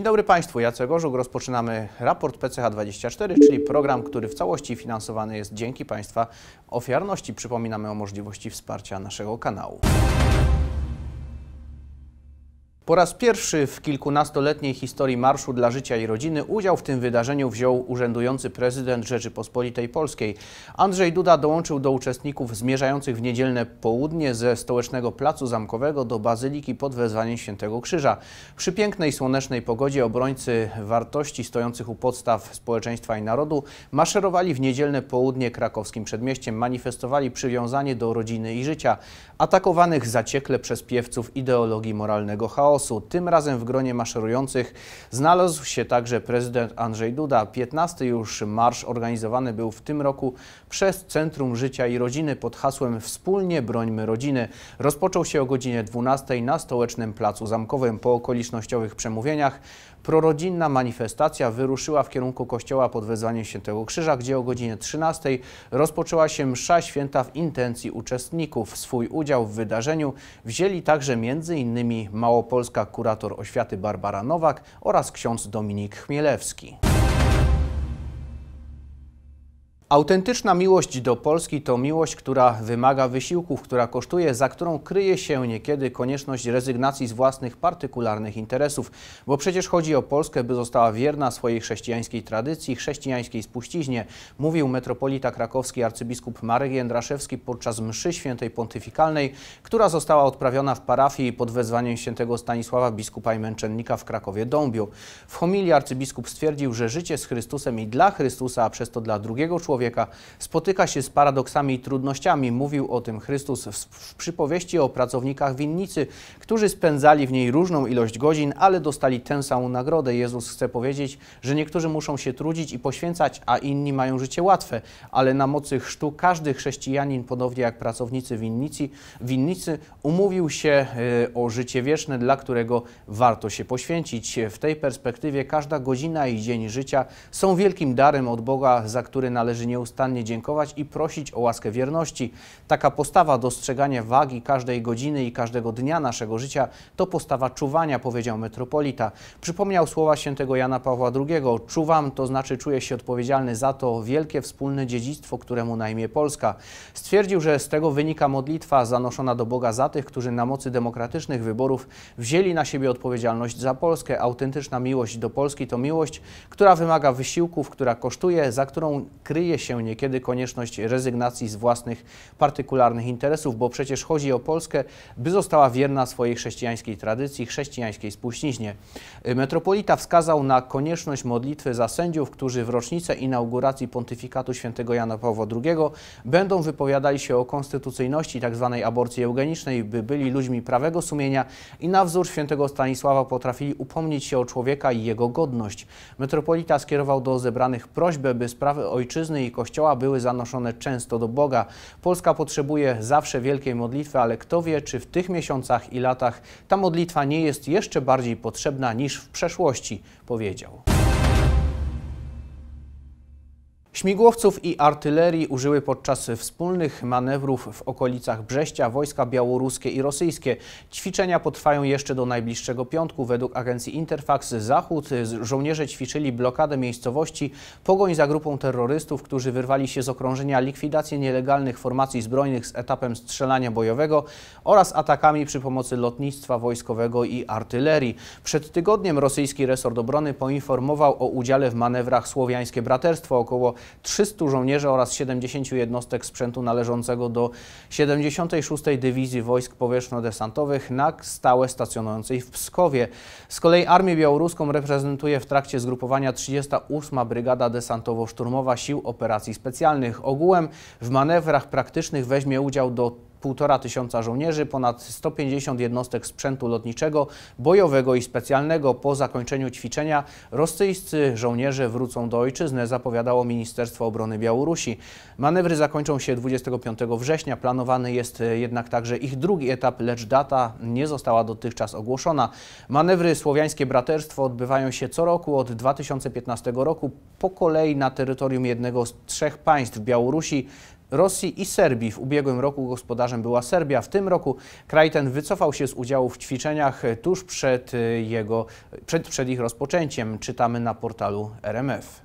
Dzień dobry Państwu, Jacek Orzuk. Rozpoczynamy raport PCH24, czyli program, który w całości finansowany jest dzięki Państwa ofiarności. Przypominamy o możliwości wsparcia naszego kanału. Po raz pierwszy w kilkunastoletniej historii Marszu dla Życia i Rodziny udział w tym wydarzeniu wziął urzędujący prezydent Rzeczypospolitej Polskiej. Andrzej Duda dołączył do uczestników zmierzających w niedzielne południe ze stołecznego Placu Zamkowego do Bazyliki pod wezwaniem Świętego Krzyża. Przy pięknej, słonecznej pogodzie obrońcy wartości stojących u podstaw społeczeństwa i narodu maszerowali w niedzielne południe krakowskim przedmieściem, manifestowali przywiązanie do rodziny i życia, atakowanych zaciekle przez piewców ideologii moralnego chaosu głosu. Tym razem w gronie maszerujących znalazł się także prezydent Andrzej Duda. 15 już marsz organizowany był w tym roku przez Centrum Życia i Rodziny pod hasłem Wspólnie brońmy rodziny. Rozpoczął się o godzinie 12 na stołecznym Placu Zamkowym. Po okolicznościowych przemówieniach Prorodzinna manifestacja wyruszyła w kierunku kościoła pod wezwaniem Świętego Krzyża, gdzie o godzinie 13 rozpoczęła się msza święta w intencji uczestników. Swój udział w wydarzeniu wzięli także m.in. małopolska kurator oświaty Barbara Nowak oraz ksiądz Dominik Chmielewski. Autentyczna miłość do Polski to miłość, która wymaga wysiłków, która kosztuje, za którą kryje się niekiedy konieczność rezygnacji z własnych partykularnych interesów, bo przecież chodzi o Polskę, by została wierna swojej chrześcijańskiej tradycji, chrześcijańskiej spuściźnie, mówił metropolita krakowski arcybiskup Marek Jędraszewski podczas mszy świętej pontyfikalnej, która została odprawiona w parafii pod wezwaniem świętego Stanisława biskupa i męczennika w Krakowie Dąbiu. W homilii arcybiskup stwierdził, że życie z Chrystusem i dla Chrystusa, a przez to dla drugiego człowieka człowieka. Spotyka się z paradoksami i trudnościami. Mówił o tym Chrystus w przypowieści o pracownikach winnicy, którzy spędzali w niej różną ilość godzin, ale dostali tę samą nagrodę. Jezus chce powiedzieć, że niektórzy muszą się trudzić i poświęcać, a inni mają życie łatwe, ale na mocy chrztu każdy chrześcijanin, podobnie jak pracownicy winnicy, winnicy umówił się e, o życie wieczne, dla którego warto się poświęcić. W tej perspektywie każda godzina i dzień życia są wielkim darem od Boga, za który należy nieustannie dziękować i prosić o łaskę wierności. Taka postawa dostrzegania wagi każdej godziny i każdego dnia naszego życia to postawa czuwania, powiedział metropolita. Przypomniał słowa świętego Jana Pawła II. Czuwam, to znaczy czuję się odpowiedzialny za to wielkie wspólne dziedzictwo, któremu na imię Polska. Stwierdził, że z tego wynika modlitwa zanoszona do Boga za tych, którzy na mocy demokratycznych wyborów wzięli na siebie odpowiedzialność za Polskę. Autentyczna miłość do Polski to miłość, która wymaga wysiłków, która kosztuje, za którą kryje się niekiedy konieczność rezygnacji z własnych partykularnych interesów, bo przecież chodzi o Polskę, by została wierna swojej chrześcijańskiej tradycji, chrześcijańskiej spuściźnie. Metropolita wskazał na konieczność modlitwy za sędziów, którzy w rocznicę inauguracji pontyfikatu św. Jana Pawła II będą wypowiadali się o konstytucyjności tzw. Tak aborcji eugenicznej, by byli ludźmi prawego sumienia i na wzór św. Stanisława potrafili upomnieć się o człowieka i jego godność. Metropolita skierował do zebranych prośbę, by sprawy ojczyzny i Kościoła były zanoszone często do Boga. Polska potrzebuje zawsze wielkiej modlitwy, ale kto wie, czy w tych miesiącach i latach ta modlitwa nie jest jeszcze bardziej potrzebna niż w przeszłości, powiedział. Śmigłowców i artylerii użyły podczas wspólnych manewrów w okolicach Brześcia wojska białoruskie i rosyjskie. Ćwiczenia potrwają jeszcze do najbliższego piątku. Według agencji Interfax Zachód żołnierze ćwiczyli blokadę miejscowości, pogoń za grupą terrorystów, którzy wyrwali się z okrążenia, likwidację nielegalnych formacji zbrojnych z etapem strzelania bojowego oraz atakami przy pomocy lotnictwa wojskowego i artylerii. Przed tygodniem rosyjski resort obrony poinformował o udziale w manewrach Słowiańskie Braterstwo. Około 300 żołnierzy oraz 70 jednostek sprzętu należącego do 76. Dywizji Wojsk Powietrzno-Desantowych na stałe stacjonującej w Pskowie. Z kolei Armię Białoruską reprezentuje w trakcie zgrupowania 38. Brygada Desantowo-Szturmowa Sił Operacji Specjalnych. Ogółem w manewrach praktycznych weźmie udział do półtora tysiąca żołnierzy, ponad 150 jednostek sprzętu lotniczego, bojowego i specjalnego. Po zakończeniu ćwiczenia rosyjscy żołnierze wrócą do ojczyzny, zapowiadało Ministerstwo Obrony Białorusi. Manewry zakończą się 25 września. Planowany jest jednak także ich drugi etap, lecz data nie została dotychczas ogłoszona. Manewry Słowiańskie Braterstwo odbywają się co roku od 2015 roku po kolei na terytorium jednego z trzech państw Białorusi, Rosji i Serbii. W ubiegłym roku gospodarzem była Serbia. W tym roku kraj ten wycofał się z udziału w ćwiczeniach tuż przed, e, jego, przed, przed ich rozpoczęciem, czytamy na portalu RMF.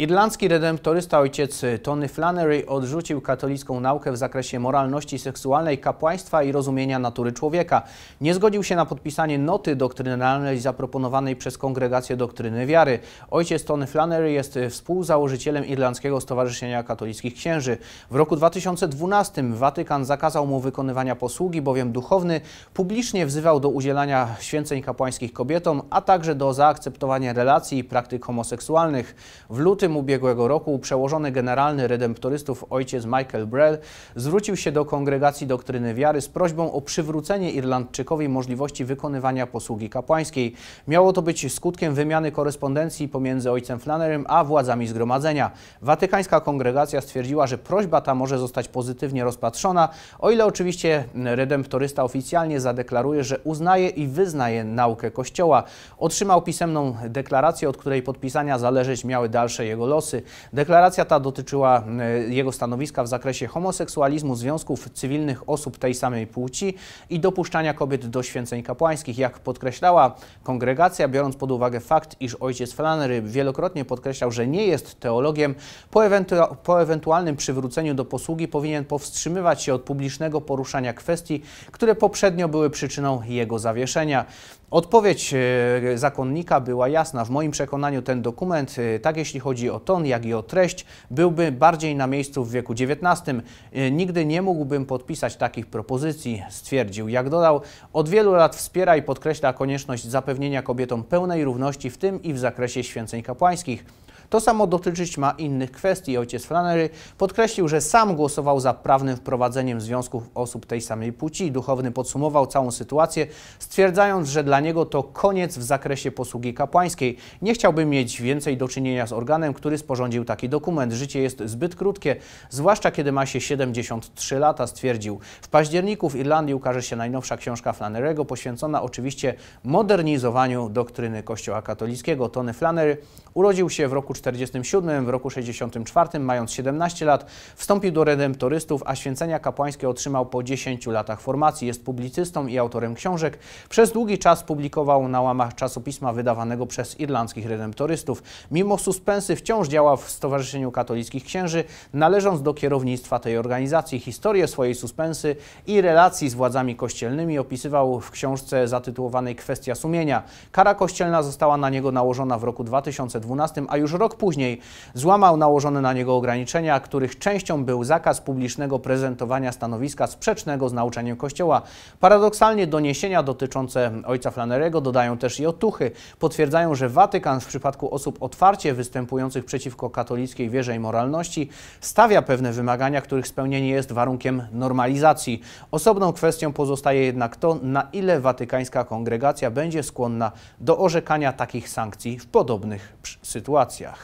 Irlandzki redemptorysta ojciec Tony Flannery odrzucił katolicką naukę w zakresie moralności seksualnej, kapłaństwa i rozumienia natury człowieka. Nie zgodził się na podpisanie noty doktrynalnej zaproponowanej przez Kongregację Doktryny Wiary. Ojciec Tony Flannery jest współzałożycielem Irlandzkiego Stowarzyszenia Katolickich Księży. W roku 2012 Watykan zakazał mu wykonywania posługi, bowiem duchowny publicznie wzywał do udzielania święceń kapłańskich kobietom, a także do zaakceptowania relacji i praktyk homoseksualnych. W lutym lutym ubiegłego roku przełożony generalny redemptorystów ojciec Michael Brell zwrócił się do kongregacji doktryny wiary z prośbą o przywrócenie Irlandczykowi możliwości wykonywania posługi kapłańskiej. Miało to być skutkiem wymiany korespondencji pomiędzy ojcem Flannerem a władzami zgromadzenia. Watykańska kongregacja stwierdziła, że prośba ta może zostać pozytywnie rozpatrzona, o ile oczywiście redemptorysta oficjalnie zadeklaruje, że uznaje i wyznaje naukę Kościoła. Otrzymał pisemną deklarację, od której podpisania zależeć miały dalsze jego jego losy. Deklaracja ta dotyczyła e, jego stanowiska w zakresie homoseksualizmu związków cywilnych osób tej samej płci i dopuszczania kobiet do święceń kapłańskich. Jak podkreślała kongregacja, biorąc pod uwagę fakt, iż ojciec Flannery wielokrotnie podkreślał, że nie jest teologiem, po, ewentu po ewentualnym przywróceniu do posługi powinien powstrzymywać się od publicznego poruszania kwestii, które poprzednio były przyczyną jego zawieszenia. Odpowiedź e, zakonnika była jasna. W moim przekonaniu ten dokument, e, tak jeśli chodzi o ton, jak i o treść, byłby bardziej na miejscu w wieku XIX. Y, nigdy nie mógłbym podpisać takich propozycji, stwierdził. Jak dodał, od wielu lat wspiera i podkreśla konieczność zapewnienia kobietom pełnej równości w tym i w zakresie święceń kapłańskich. To samo dotyczyć ma innych kwestii. Ojciec Flanery podkreślił, że sam głosował za prawnym wprowadzeniem związków osób tej samej płci. Duchowny podsumował całą sytuację, stwierdzając, że dla niego to koniec w zakresie posługi kapłańskiej. Nie chciałby mieć więcej do czynienia z organem, który sporządził taki dokument. Życie jest zbyt krótkie, zwłaszcza kiedy ma się 73 lata, stwierdził. W październiku w Irlandii ukaże się najnowsza książka Flanerego, poświęcona oczywiście modernizowaniu doktryny Kościoła katolickiego. Tony Flanery urodził się w roku 47, w roku 64, mając 17 lat, wstąpił do redemptorystów, a święcenia kapłańskie otrzymał po 10 latach formacji. Jest publicystą i autorem książek. Przez długi czas publikował na łamach czasopisma wydawanego przez irlandzkich redemptorystów. Mimo suspensy wciąż działa w Stowarzyszeniu Katolickich Księży, należąc do kierownictwa tej organizacji. Historię swojej suspensy i relacji z władzami kościelnymi opisywał w książce zatytułowanej Kwestia sumienia. Kara kościelna została na niego nałożona w roku 2012, a już rok Rok później złamał nałożone na niego ograniczenia, których częścią był zakaz publicznego prezentowania stanowiska sprzecznego z nauczaniem Kościoła. Paradoksalnie doniesienia dotyczące ojca Flanerego dodają też i otuchy. Potwierdzają, że Watykan w przypadku osób otwarcie występujących przeciwko katolickiej wierze i moralności stawia pewne wymagania, których spełnienie jest warunkiem normalizacji. Osobną kwestią pozostaje jednak to, na ile watykańska kongregacja będzie skłonna do orzekania takich sankcji w podobnych sytuacjach.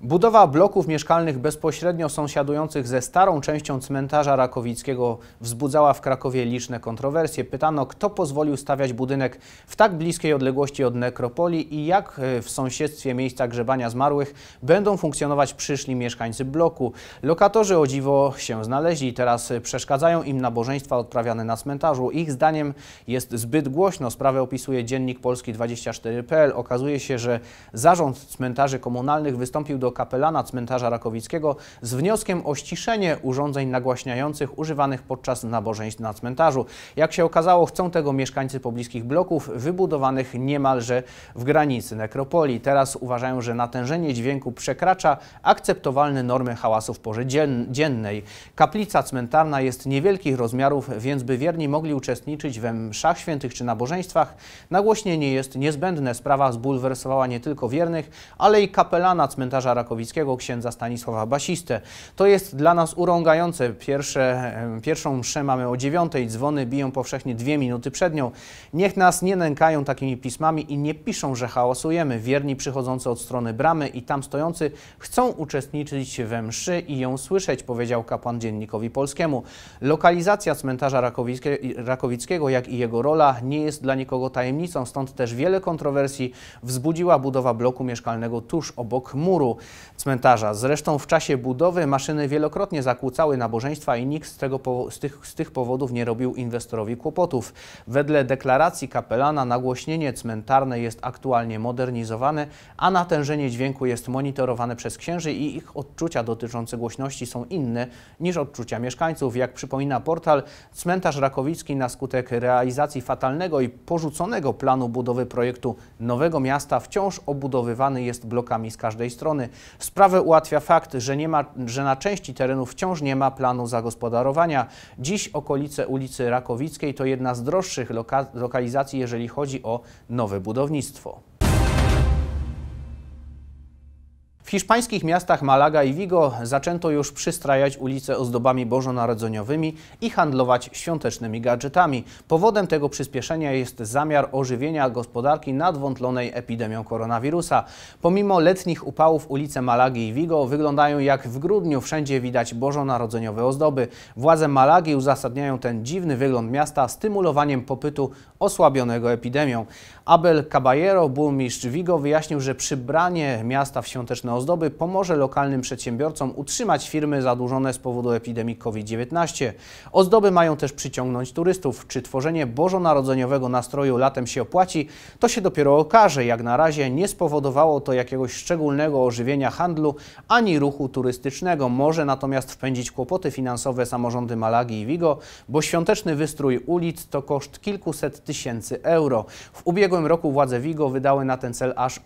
Budowa bloków mieszkalnych bezpośrednio sąsiadujących ze starą częścią cmentarza rakowickiego wzbudzała w Krakowie liczne kontrowersje. Pytano, kto pozwolił stawiać budynek w tak bliskiej odległości od nekropolii i jak e, w sąsiedztwie miejsca grzebania zmarłych będą funkcjonować przyszli mieszkańcy bloku. Lokatorzy o dziwo się znaleźli, teraz przeszkadzają im nabożeństwa odprawiane na cmentarzu. Ich zdaniem jest zbyt głośno. Sprawę opisuje dziennik Polski 24.pl. Okazuje się, że zarząd cmentarzy komunalnych wystąpił do kapelana cmentarza rakowickiego z wnioskiem o ściszenie urządzeń nagłaśniających używanych podczas nabożeństw na cmentarzu. Jak się okazało, chcą tego mieszkańcy pobliskich bloków wybudowanych niemalże w granicy nekropolii. Teraz uważają, że natężenie dźwięku przekracza akceptowalne normy hałasu w porze dziennej. Kaplica cmentarna jest niewielkich rozmiarów, więc by wierni mogli uczestniczyć we mszach świętych czy nabożeństwach, nagłośnienie jest niezbędne. Sprawa zbulwersowała nie tylko wiernych, ale i kapelana cmentarza rakowickiego księdza Stanisława Basistę. To jest dla nas urągające. Pierwsze, pierwszą mszę mamy o dziewiątej, dzwony biją powszechnie dwie minuty przed nią. Niech nas nie nękają takimi pismami i nie piszą, że hałasujemy. Wierni przychodzący od strony bramy i tam stojący chcą uczestniczyć we mszy i ją słyszeć, powiedział kapłan Dziennikowi Polskiemu. Lokalizacja cmentarza rakowickie, rakowickiego, jak i jego rola, nie jest dla nikogo tajemnicą, stąd też wiele kontrowersji wzbudziła budowa bloku mieszkalnego tuż obok muru cmentarza. Zresztą w czasie budowy maszyny wielokrotnie zakłócały nabożeństwa i nikt z, tego, z, tych, z tych powodów nie robił inwestorowi kłopotów. Wedle deklaracji kapelana nagłośnienie cmentarne jest aktualnie modernizowane, a natężenie dźwięku jest monitorowane przez księży i ich odczucia dotyczące głośności są inne niż odczucia mieszkańców. Jak przypomina portal, cmentarz Rakowicki na skutek realizacji fatalnego i porzuconego planu budowy projektu Nowego Miasta wciąż obudowywany jest blokami z każdej strony. Sprawę ułatwia fakt, że, nie ma, że na części terenu wciąż nie ma planu zagospodarowania. Dziś okolice ulicy Rakowickiej to jedna z droższych loka lokalizacji, jeżeli chodzi o nowe budownictwo. W hiszpańskich miastach Malaga i Vigo zaczęto już przystrajać ulice ozdobami bożonarodzeniowymi i handlować świątecznymi gadżetami. Powodem tego przyspieszenia jest zamiar ożywienia gospodarki nadwątlonej epidemią koronawirusa. Pomimo letnich upałów ulice Malagi i Vigo wyglądają jak w grudniu. Wszędzie widać bożonarodzeniowe ozdoby. Władze Malagi uzasadniają ten dziwny wygląd miasta stymulowaniem popytu osłabionego epidemią. Abel Caballero, burmistrz Vigo, wyjaśnił, że przybranie miasta w świąteczne ozdoby pomoże lokalnym przedsiębiorcom utrzymać firmy zadłużone z powodu epidemii COVID-19. Ozdoby mają też przyciągnąć turystów. Czy tworzenie bożonarodzeniowego nastroju latem się opłaci, to się dopiero okaże. Jak na razie nie spowodowało to jakiegoś szczególnego ożywienia handlu ani ruchu turystycznego. Może natomiast wpędzić kłopoty finansowe samorządy Malagi i Vigo, bo świąteczny wystrój ulic to koszt kilkuset tysięcy euro. W ubiegłym ubiegłym roku władze Wigo wydały na ten cel aż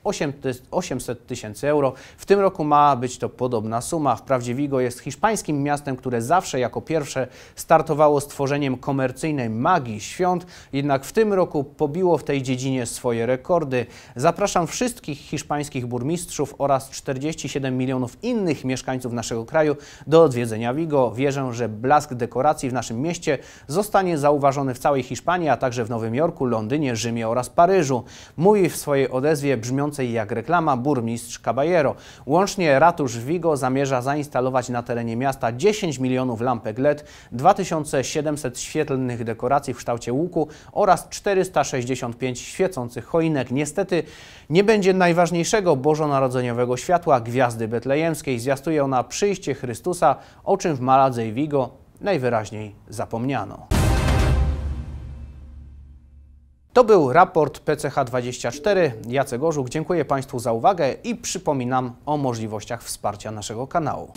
800 tysięcy euro. W tym roku ma być to podobna suma. Wprawdzie Wigo jest hiszpańskim miastem, które zawsze jako pierwsze startowało z tworzeniem komercyjnej magii świąt, jednak w tym roku pobiło w tej dziedzinie swoje rekordy. Zapraszam wszystkich hiszpańskich burmistrzów oraz 47 milionów innych mieszkańców naszego kraju do odwiedzenia Wigo. Wierzę, że blask dekoracji w naszym mieście zostanie zauważony w całej Hiszpanii, a także w Nowym Jorku, Londynie, Rzymie oraz Paryżu. Paryżu, mówi w swojej odezwie brzmiącej jak reklama burmistrz Caballero. Łącznie ratusz Vigo zamierza zainstalować na terenie miasta 10 milionów lampek LED, e 2700 świetlnych dekoracji w kształcie łuku oraz 465 świecących choinek. Niestety nie będzie najważniejszego bożonarodzeniowego światła Gwiazdy Betlejemskiej. Zwiastuje ona przyjście Chrystusa, o czym w Maladze i Vigo najwyraźniej zapomniano. To był raport PCH24. Jacek Orzuch, dziękuję Państwu za uwagę i przypominam o możliwościach wsparcia naszego kanału.